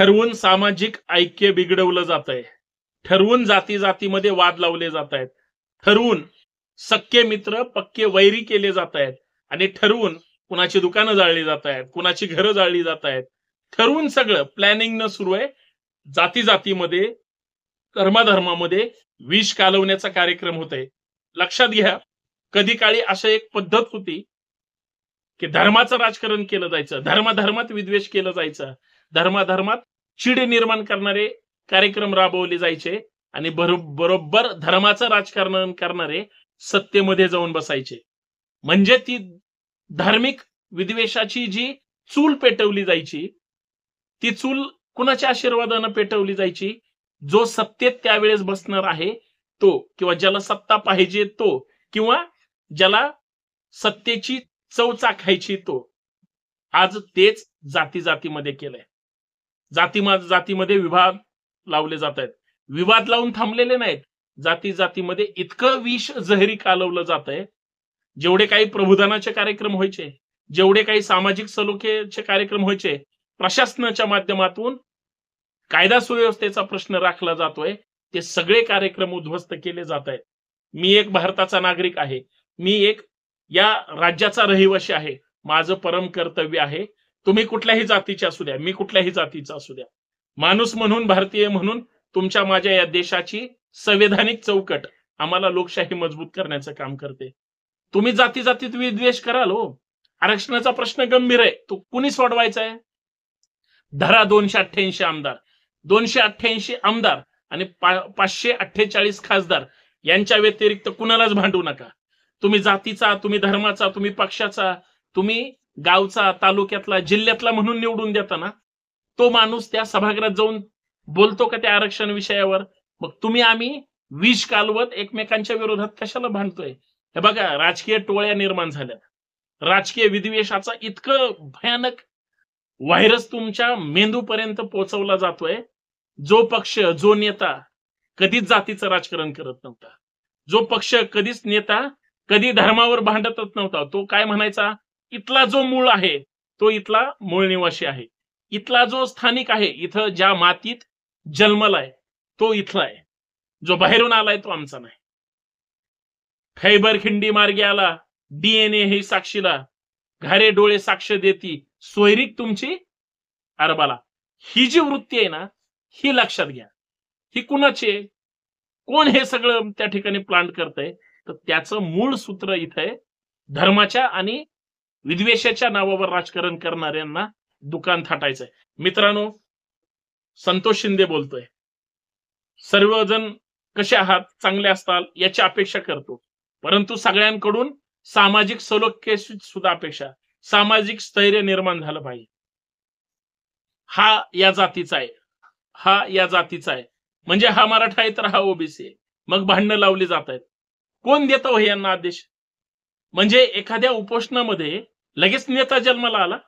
ठरवून सामाजिक ऐक्य बिघडवलं जात आहे ठरवून जाती जातीमध्ये वाद लावले जात आहेत ठरवून सक्के मित्र पक्के वैरी केले जात आहेत आणि ठरवून कुणाची दुकानं जाळली जात आहेत कुणाची घरं जाळली जात आहेत ठरवून सगळं प्लॅनिंग न सुरू आहे जाती जातीमध्ये कर्माधर्मामध्ये विष कालवण्याचा कार्यक्रम होत आहे लक्षात घ्या कधी काळी अशा एक पद्धत होती की धर्माचं राजकारण केलं जायचं धर्माधर्मात विद्वेष केलं जायचं धर्माधर्मात चिडे निर्माण करणारे कार्यक्रम राबवले जायचे आणि बरोबर धर्माचं राजकारण करणारे सत्तेमध्ये जाऊन बसायचे म्हणजे ती धार्मिक विद्वेषाची जी चूल पेटवली जायची ती चूल कुणाच्या आशीर्वादानं पेटवली जायची जो सत्तेत त्यावेळेस बसणार आहे तो किंवा ज्याला सत्ता पाहिजे तो किंवा ज्याला सत्तेची चव चाखायची तो आज तेच जाती जातीमध्ये केलंय जाती जातीमध्ये विभाग लावले जात आहेत विवाद लावून थांबलेले नाहीत जाती जातीमध्ये इतकं विष जहरी कालवलं जात आहे जेवढे काही प्रबोधनाचे कार्यक्रम व्हायचे जेवढे काही सामाजिक सलोखेचे कार्यक्रम व्हायचे प्रशासनाच्या माध्यमातून कायदा सुव्यवस्थेचा प्रश्न राखला जातोय ते सगळे कार्यक्रम उद्ध्वस्त केले जात आहेत मी एक भारताचा नागरिक आहे मी एक या राज्याचा रहिवाशी आहे माझं परम कर्तव्य आहे तुम्ही कुठल्याही जातीचे असू द्या मी कुठल्याही जातीचा असू द्या माणूस म्हणून भारतीय म्हणून तुमच्या माझ्या या देशाची संवैधानिक चौकट आम्हाला लोकशाही मजबूत करण्याचं काम करते तुम्ही जाती जातीत विद्वेष कराल हो आरक्षणाचा प्रश्न गंभीर आहे तो कुणी सोडवायचा आहे धरा दोनशे अठ्ठ्याऐंशी आमदार दोनशे अठ्ठ्याऐंशी आमदार आणि पाचशे अठ्ठेचाळीस खासदार यांच्या व्यतिरिक्त कुणालाच भांडू नका तुम्ही जातीचा तुम्ही धर्माचा तुम्ही पक्षाचा तुम्ही गावचा तालुक्यातला जिल्ह्यातला म्हणून निवडून देताना तो माणूस त्या सभागृहात जाऊन बोलतो का त्या आरक्षण विषयावर मग तुम्ही आम्ही विष कालवत एकमेकांच्या विरोधात कशाला भांडतोय हे बघा राजकीय टोळ्या निर्माण झाल्या राजकीय विद्वेषाचा इतकं भयानक व्हायरस तुमच्या मेंदूपर्यंत पोहोचवला जातोय जो पक्ष जो नेता कधीच जातीचं राजकारण करत नव्हता जो पक्ष कधीच नेता कधी धर्मावर भांडतच नव्हता तो काय म्हणायचा इथला जो मूळ आहे तो इथला मूळ निवासी आहे इथला जो स्थानिक आहे इथं ज्या मातीत जन्मलाय तो इथला आहे जो बाहेरून आलाय तो आमचा नाही खैबर खिंडी मार्गे आला डीएनए हे साक्षीला घारे डोळे साक्ष देती सोयरीक तुमची अरबाला ही जी वृत्ती आहे ना ही लक्षात घ्या ही कुणाची आहे कोण हे सगळं त्या ठिकाणी प्लांट करत आहे तर त्याचं मूळ सूत्र इथं आहे धर्माच्या आणि विद्वेषाच्या नावावर राजकारण करणाऱ्यांना दुकान थाटायचंय मित्रांनो संतोष शिंदे बोलतोय सर्वजण कसे आहात चांगले असताल याची अपेक्षा करतो परंतु सगळ्यांकडून सामाजिक सलोख्याची सुद्धा अपेक्षा सामाजिक स्थैर्य निर्माण झालं पाहिजे हा या जातीचा आहे हा या जातीचा आहे म्हणजे हा मराठा आहे तर हा ओबीसी आहे मग भांडणं लावली जात आहेत कोण देतो हो यांना आदेश म्हणजे एखाद्या उपोषणामध्ये लगेच नेता जन्माला आला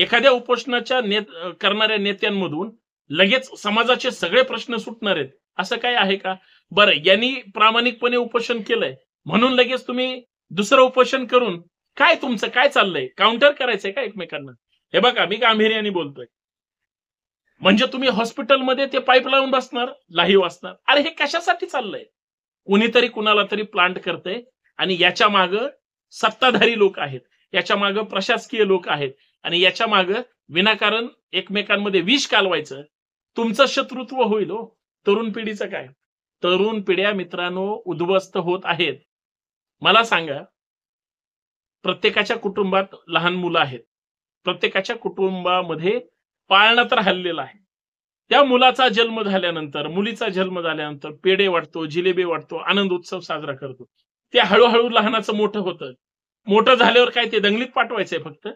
एखाद्या उपोषणाच्या नेत करणाऱ्या नेत्यांमधून लगेच समाजाचे सगळे प्रश्न सुटणार आहेत असं काय आहे का बरं यांनी प्रामाणिकपणे उपोषण केलंय म्हणून लगेच तुम्ही दुसरं उपोषण करून काय तुमचं काय चाललंय काउंटर करायचंय का एकमेकांना हे बघा मी गांभीर्याने बोलतोय म्हणजे तुम्ही हॉस्पिटलमध्ये ते पाईप लावून बसणार लाही वाचणार अरे हे कशासाठी चाललंय कुणीतरी कुणाला तरी प्लांट करतंय आणि याच्या माग सत्ताधारी लोक आहेत याच्या माग प्रशासकीय लोक आहेत आणि याच्या माग विनाकारण एकमेकांमध्ये विष कालवायचं तुमचं शत्रुत्व होईल हो तरुण पिढीचं काय तरुण पिढ्या मित्रांनो उद्ध्वस्त होत आहेत मला सांगा प्रत्येकाच्या कुटुंबात लहान मुलं आहेत प्रत्येकाच्या कुटुंबामध्ये पाळणा तर हल्लेला आहे त्या मुलाचा जन्म झाल्यानंतर मुलीचा जन्म झाल्यानंतर पेढे वाटतो जिलेबी वाटतो आनंद उत्सव साजरा करतो ते हळूहळू लहानाचं मोठं होतं मोठं झाल्यावर काय ते दंगलीत पाठवायचंय फक्त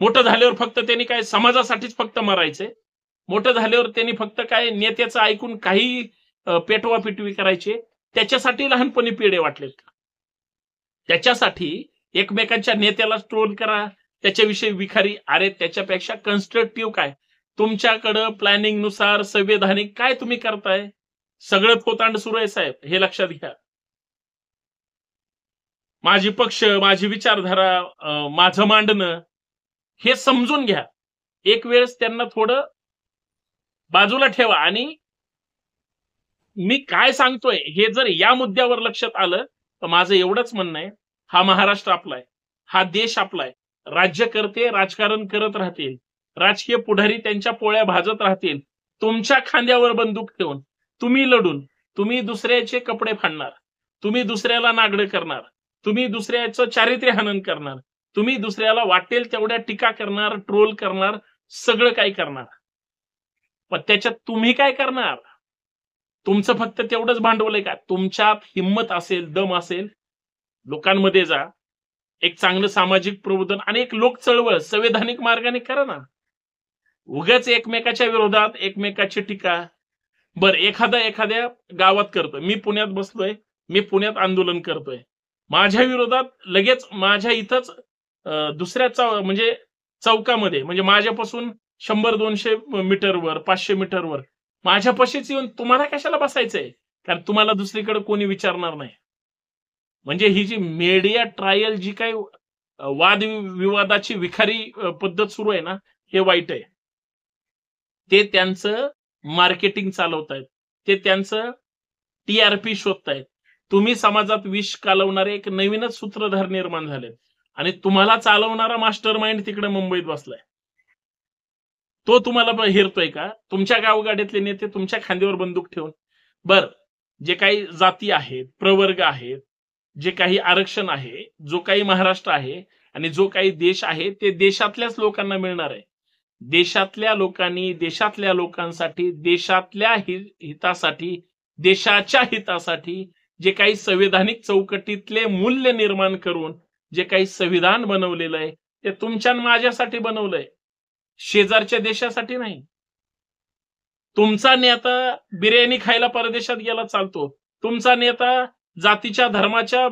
मोठं झाल्यावर फक्त त्यांनी काय समाजासाठीच फक्त मरायचे मोठं झाल्यावर त्यांनी फक्त काय नेत्याचं ऐकून काही पेटवा पिटवी करायचे त्याच्यासाठी लहानपणी पिढे वाटलेत का त्याच्यासाठी एकमेकांच्या नेत्याला ट्रोल करा त्याच्याविषयी विखारी अरे त्याच्यापेक्षा कन्स्ट्रक्टिव्ह काय तुमच्याकडं प्लॅनिंग नुसार संवैधानिक काय तुम्ही करताय सगळं पोतांड सुरू आहे साहेब हे लक्षात घ्या माझी पक्ष माझी विचारधारा माझं मांडणं हे समजून घ्या एक वेळेस त्यांना थोडं बाजूला ठेवा आणि मी काय सांगतोय हे जर या मुद्द्यावर लक्षात आलं तर माझं एवढंच म्हणणं आहे हा महाराष्ट्र आपला आहे हा देश आपला आहे राज्यकर्ते राजकारण करत राहतील राजकीय पुढारी त्यांच्या पोळ्या भाजत राहतील तुमच्या खांद्यावर बंदूक ठेवून तुम्ही लढून तुम्ही दुसऱ्याचे कपडे फाडणार तुम्ही दुसऱ्याला नागडं करणार तुम्ही दुसऱ्याचं चारित्र्य हनन करणार तुम्ही दुसऱ्याला वाटेल तेवढ्या टीका करणार ट्रोल करणार सगळं काय करणार पण त्याच्यात तुम्ही काय करणार तुमचं फक्त तेवढंच भांडवल आहे का तुमच्यात हिंमत असेल दम असेल लोकांमध्ये जा एक चांगलं सामाजिक प्रबोधन आणि एक लोक चळवळ संवैधानिक मार्गाने करा ना उगाच एकमेकाच्या विरोधात एकमेकाची टीका बर एखादा एखाद्या गावात करतोय मी पुण्यात बसलोय मी पुण्यात आंदोलन करतोय माझ्या विरोधात लगेच माझ्या इथंच दुसऱ्या चौ म्हणजे चौकामध्ये म्हणजे माझ्यापासून शंभर दोनशे मीटरवर पाचशे मीटरवर माझ्या पशीच येऊन तुम्हाला कशाला बसायचंय कारण तुम्हाला दुसरीकडे कोणी विचारणार नाही म्हणजे ही जी मीडिया ट्रायल जी काही वादविवादाची विखारी पद्धत सुरू आहे ना हे वाईट आहे ते त्यांचं मार्केटिंग चालवतायत ते त्यांचं टीआरपी शोधतायत तुम्ही समाजात विष कालवणारे एक नवीनच सूत्रधार निर्माण झाले आणि तुम्हाला चालवणारा मास्टर माइंड तिकडे मुंबईत बसलाय तो तुम्हाला हिरतोय का तुमच्या गावगाड्यातले नेते तुमच्या खांद्यावर बंदूक ठेवून बर जे काही जाती आहेत प्रवर्ग आहेत जे काही आरक्षण आहे जो काही महाराष्ट्र आहे आणि जो काही देश आहे ते देशातल्याच लोकांना मिळणार आहे देशातल्या लोकांनी देशातल्या लोकांसाठी देशातल्या हितासाठी देशाच्या हितासाठी जे काही संविधानिक चौकटीतले मूल्य निर्माण करून जे काही संविधान बनवलेलं आहे ते तुमच्या माझ्यासाठी बनवलंय शेजारच्या देशासाठी नाही तुमचा नेता बिर्याणी खायला परदेशात गेला चालतो तुमचा नेता जातीच्या धर्माच्या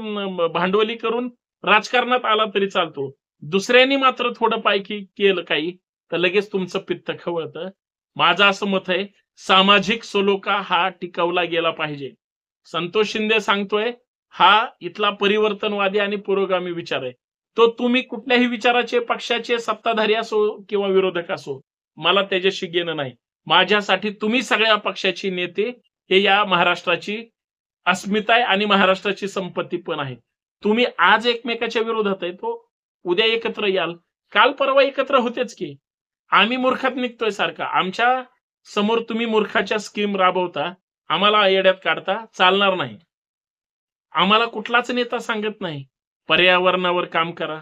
भांडवली करून राजकारणात आला तरी चालतो दुसऱ्यांनी मात्र थोडं पायकी केलं काही तर लगेच तुमचं पित्त खवळतं माझं असं मत आहे सामाजिक सोलोका हा टिकवला गेला पाहिजे संतोष शिंदे सांगतोय हा इथला परिवर्तनवादी आणि पुरोगामी विचार आहे तो तुम्ही कुठल्याही विचाराचे पक्षाचे सत्ताधारी असो किंवा विरोधक असो मला त्याच्याशी घेणं नाही माझ्यासाठी तुम्ही सगळ्या पक्षाची नेते हे या महाराष्ट्राची अस्मिता आहे आणि महाराष्ट्राची संपत्ती पण आहे तुम्ही आज एकमेकाच्या विरोधात आहे तो उद्या एकत्र याल काल परवा एकत्र होतेच की आम्ही मूर्खात निघतोय सारखा आमच्या समोर तुम्ही मूर्खाच्या स्कीम राबवता आम्हाला येड्यात काढता चालणार नाही आम्हाला कुठलाच नेता सांगत नाही पर्यावरणावर काम करा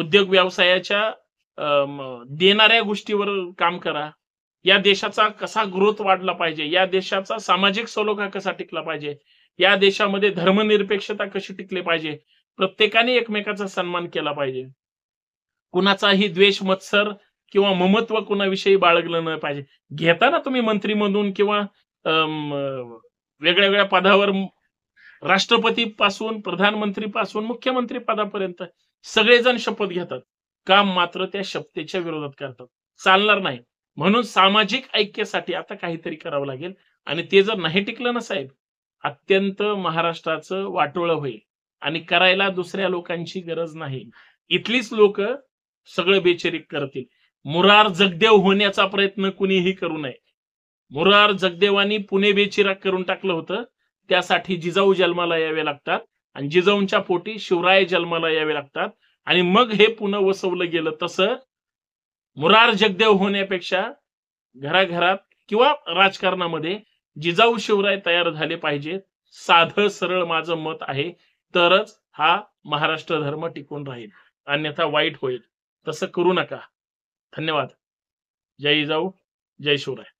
उद्योग व्यवसायाच्या देणाऱ्या गोष्टीवर काम करा या देशाचा कसा ग्रोथ वाढला पाहिजे या देशाचा सामाजिक सलोखा कसा टिकला पाहिजे या देशामध्ये धर्मनिरपेक्षता कशी टिकली पाहिजे प्रत्येकाने एकमेकाचा सन्मान केला पाहिजे कुणाचाही द्वेष मत्सर किंवा ममत्व कुणाविषयी बाळगलं नाही पाहिजे घेताना तुम्ही मंत्री म्हणून किंवा वेगळ्या वेगळ्या पदावर राष्ट्रपती पासून प्रधानमंत्री पासून मुख्यमंत्री पदापर्यंत सगळेजण शपथ घेतात काम मात्र त्या शपथेच्या विरोधात करतात चालणार नाही म्हणून सामाजिक ऐक्यासाठी आता काहीतरी करावं लागेल आणि ते जर नाही टिकलं ना साहेब अत्यंत महाराष्ट्राचं वाटोळं होईल आणि करायला दुसऱ्या लोकांची गरज नाही इथलीच लोक सगळं बेचेरीक करतील मुरार जगदेव होण्याचा प्रयत्न कुणीही करू नये मुरार जगदेवानी पुणे बेचिराग करून टाकलं होतं त्यासाठी जिजाऊ जन्माला यावे लागतात आणि जिजाऊंच्या पोटी शिवराय जन्माला यावे लागतात आणि मग हे पुन्हा वसवलं गेलं तसं मुरार जगदेव होण्यापेक्षा घराघरात किंवा राजकारणामध्ये जिजाऊ शिवराय तयार झाले पाहिजेत साधं सरळ माझं मत आहे तरच हा महाराष्ट्र धर्म टिकून राहील अन्यथा वाईट होईल तसं करू नका धन्यवाद जय जाऊ जय शिवराय